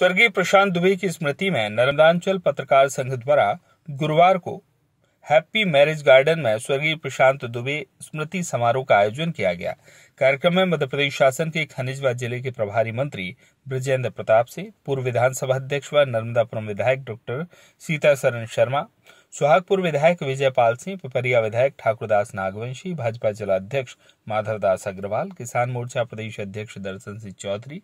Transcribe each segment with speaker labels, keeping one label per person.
Speaker 1: स्वर्गीय प्रशांत दुबे की स्मृति में नर्मदांचल पत्रकार संघ द्वारा गुरुवार को हैप्पी मैरिज गार्डन में स्वर्गीय प्रशांत दुबे स्मृति समारोह का आयोजन किया गया कार्यक्रम में मध्य प्रदेश शासन के खनिज व जिले के प्रभारी मंत्री ब्रजेंद्र प्रताप सिंह पूर्व विधानसभा अध्यक्ष व नर्मदापुरम विधायक डॉक्टर सीता शरण शर्मा सुहागपुर विधायक विजय पाल सिंह पिपरिया विधायक ठाकुरदास नागवंशी भाजपा जिला अध्यक्ष माधवदास अग्रवाल किसान मोर्चा प्रदेश अध्यक्ष दर्शन सिंह चौधरी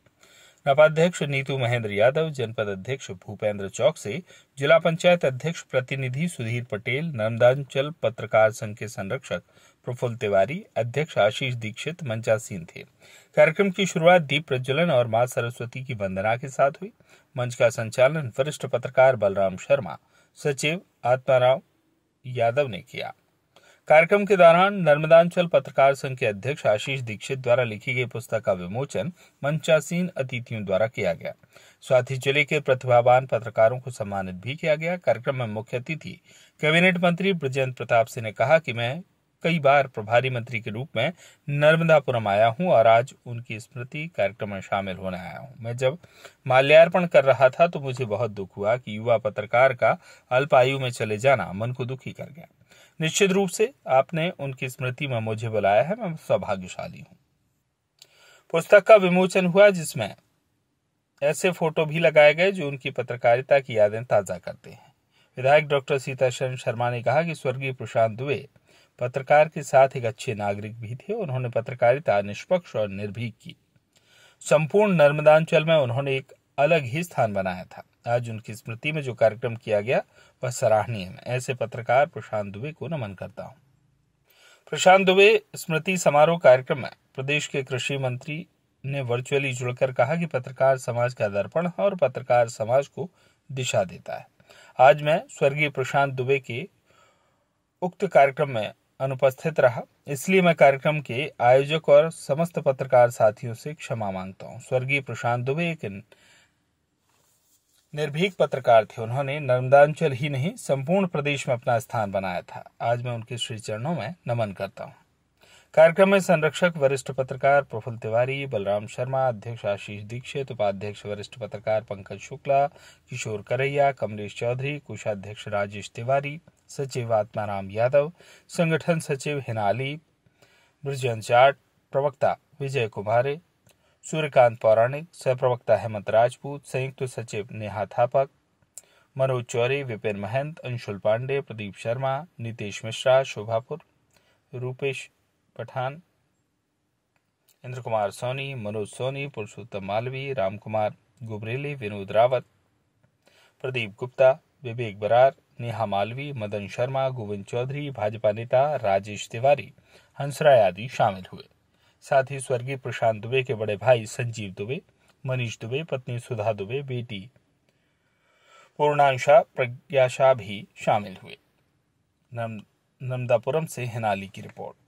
Speaker 1: नपाध्यक्ष नीतू महेंद्र यादव जनपद अध्यक्ष भूपेंद्र चौक से जिला पंचायत अध्यक्ष प्रतिनिधि सुधीर पटेल नर्मदांचल पत्रकार संघ के संरक्षक प्रफुल्ल तिवारी अध्यक्ष आशीष दीक्षित मंचासीन थे कार्यक्रम की शुरुआत दीप प्रज्वलन और माँ सरस्वती की वंदना के साथ हुई मंच का संचालन वरिष्ठ पत्रकार बलराम शर्मा सचिव आत्माराम यादव ने किया कार्यक्रम के दौरान नर्मदांचल पत्रकार संघ के अध्यक्ष आशीष दीक्षित द्वारा लिखी गई पुस्तक का विमोचन मंचासीन अतिथियों द्वारा किया गया साथ ही जिले के प्रतिभावान पत्रकारों को सम्मानित भी किया गया कार्यक्रम में मुख्य अतिथि कैबिनेट मंत्री ब्रजेंद्र प्रताप सिंह ने कहा कि मैं कई बार प्रभारी मंत्री के रूप में नर्मदापुरम आया हूं और आज उनकी स्मृति कार्यक्रम में शामिल होने आया हूं मैं जब माल्यार्पण कर रहा था तो मुझे बहुत दुख हुआ कि युवा पत्रकार का अल्प आयु में चले जाना मन को दुखी कर गया निश्चित रूप से आपने उनकी स्मृति में मुझे बुलाया है मैं सौभाग्यशाली हूं पुस्तक का विमोचन हुआ जिसमें ऐसे फोटो भी लगाए गए जो उनकी पत्रकारिता की यादें ताज़ा करते हैं विधायक डॉक्टर शरण शर्मा ने कहा कि स्वर्गीय प्रशांत दुबे पत्रकार के साथ एक अच्छे नागरिक भी थे उन्होंने पत्रकारिता निष्पक्ष और निर्भीक की संपूर्ण नर्मदांचल में उन्होंने एक अलग ही स्थान बनाया था आज उनकी स्मृति में जो कार्यक्रम किया गया वह सराहनीय है ऐसे पत्रकार प्रशांत दुबे को नमन करता हूँ प्रशांत दुबे स्मृति समारोह कार्यक्रम में प्रदेश के कृषि मंत्री ने वर्चुअली जुड़कर कहा कि पत्रकार समाज का दर्पण है और पत्रकार समाज को दिशा देता है आज मैं स्वर्गीय प्रशांत दुबे के उक्त कार्यक्रम में अनुपस्थित रहा इसलिए मैं कार्यक्रम के आयोजक और समस्त पत्रकार साथियों से क्षमा मांगता हूँ स्वर्गीय प्रशांत दुबे एक निर्भीक पत्रकार थे उन्होंने नर्मदांचल ही नहीं संपूर्ण प्रदेश में अपना स्थान बनाया था आज मैं उनके श्री चरणों में नमन करता हूँ कार्यक्रम में संरक्षक वरिष्ठ पत्रकार प्रफुल्ल तिवारी बलराम शर्मा अध्यक्ष आशीष दीक्षित उपाध्यक्ष वरिष्ठ पत्रकार पंकज शुक्ला किशोर करैया कमलेश चौधरी कोषाध्यक्ष राजेश तिवारी सचिव आत्माराम यादव संगठन सचिव हिनाली ब्रजन जाट प्रवक्ता विजय कुमारे सूर्यकांत पौराणिक सहप्रवक्ता हेमंत राजपूत संयुक्त सचिव नेहा थापक मनोज चौरी विपिन महंत अंशुल पांडे प्रदीप शर्मा नीतीश मिश्रा शोभापुर रूपेश पठान इंद्र कुमार सोनी मनोज सोनी पुरुषोत्तम मालवी रामकुमार गुबरेली विनोद रावत प्रदीप गुप्ता विवेक बरार नेहा मालवी मदन शर्मा गोविंद चौधरी भाजपा नेता राजेश तिवारी हंसराय आदि शामिल हुए साथ ही स्वर्गीय प्रशांत दुबे के बड़े भाई संजीव दुबे मनीष दुबे पत्नी सुधा दुबे बेटी पूर्णांशा प्रज्ञाशा भी शामिल हुए नर्मदापुरम से हिनाली की रिपोर्ट